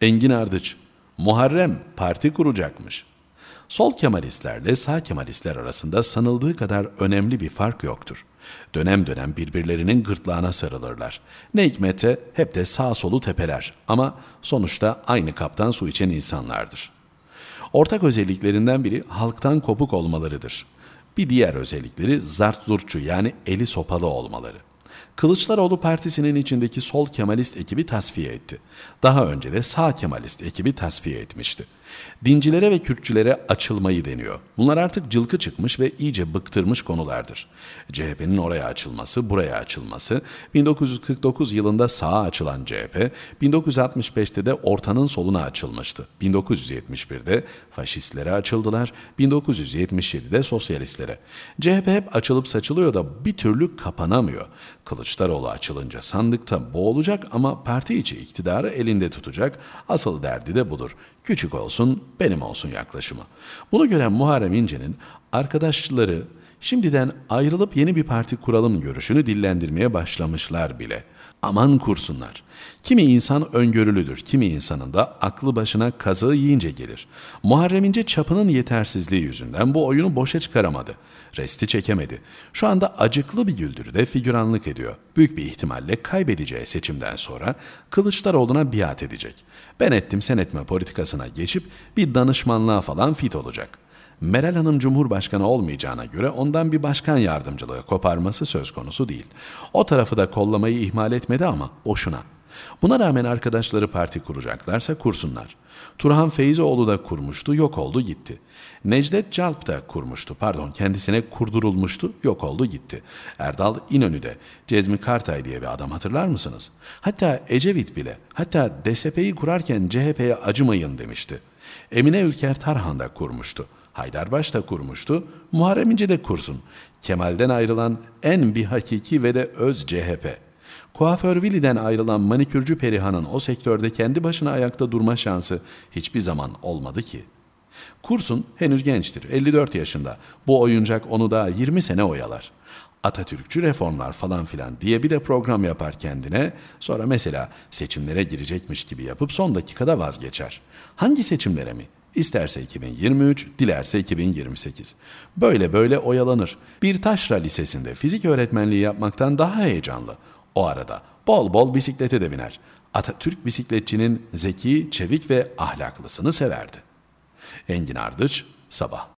Engin Ardıç, Muharrem parti kuracakmış. Sol Kemalistlerle sağ Kemalistler arasında sanıldığı kadar önemli bir fark yoktur. Dönem dönem birbirlerinin gırtlağına sarılırlar. Ne hikmete hep de sağ solu tepeler ama sonuçta aynı kaptan su içen insanlardır. Ortak özelliklerinden biri halktan kopuk olmalarıdır. Bir diğer özellikleri zartzurçu yani eli sopalı olmaları. Kılıçdaroğlu Partisi'nin içindeki sol Kemalist ekibi tasfiye etti. Daha önce de sağ Kemalist ekibi tasfiye etmişti. Dincilere ve Kürtçülere açılmayı deniyor. Bunlar artık cılkı çıkmış ve iyice bıktırmış konulardır. CHP'nin oraya açılması, buraya açılması, 1949 yılında sağa açılan CHP, 1965'te de ortanın soluna açılmıştı. 1971'de faşistlere açıldılar, 1977'de sosyalistlere. CHP hep açılıp saçılıyor da bir türlü kapanamıyor. Kılıçdaroğlu açılınca sandıkta boğulacak ama parti içi iktidarı elinde tutacak. Asıl derdi de budur. Küçük olsun, benim olsun yaklaşımı. Bunu gören Muharrem İnce'nin arkadaşları Şimdiden ayrılıp yeni bir parti kuralım görüşünü dillendirmeye başlamışlar bile. Aman kursunlar. Kimi insan öngörülüdür, kimi insanın da aklı başına kazığı yiyince gelir. Muharrem'ince İnce çapının yetersizliği yüzünden bu oyunu boşa çıkaramadı. Resti çekemedi. Şu anda acıklı bir güldürüde figüranlık ediyor. Büyük bir ihtimalle kaybedeceği seçimden sonra Kılıçdaroğlu'na biat edecek. Ben ettim sen etme politikasına geçip bir danışmanlığa falan fit olacak.'' Meral Hanım Cumhurbaşkanı olmayacağına göre ondan bir başkan yardımcılığı koparması söz konusu değil. O tarafı da kollamayı ihmal etmedi ama boşuna. Buna rağmen arkadaşları parti kuracaklarsa kursunlar. Turhan Feyzoğlu da kurmuştu, yok oldu gitti. Necdet Calp da kurmuştu, pardon kendisine kurdurulmuştu, yok oldu gitti. Erdal İnönü de, Cezmi Kartay diye bir adam hatırlar mısınız? Hatta Ecevit bile, hatta DSP'yi kurarken CHP'ye acımayın demişti. Emine Ülker Tarhan da kurmuştu. Haydarbaş da kurmuştu, Muharrem İnce de kursun. Kemal'den ayrılan en bir hakiki ve de öz CHP. Kuaför Vili'den ayrılan manikürcü Perihan'ın o sektörde kendi başına ayakta durma şansı hiçbir zaman olmadı ki. Kursun henüz gençtir, 54 yaşında. Bu oyuncak onu daha 20 sene oyalar. Atatürkçü reformlar falan filan diye bir de program yapar kendine. Sonra mesela seçimlere girecekmiş gibi yapıp son dakikada vazgeçer. Hangi seçimlere mi? İsterse 2023, dilerse 2028. Böyle böyle oyalanır. Bir taşra lisesinde fizik öğretmenliği yapmaktan daha heyecanlı. O arada bol bol bisiklete de biner. Atatürk bisikletçinin zeki, çevik ve ahlaklısını severdi. Engin Ardıç, Sabah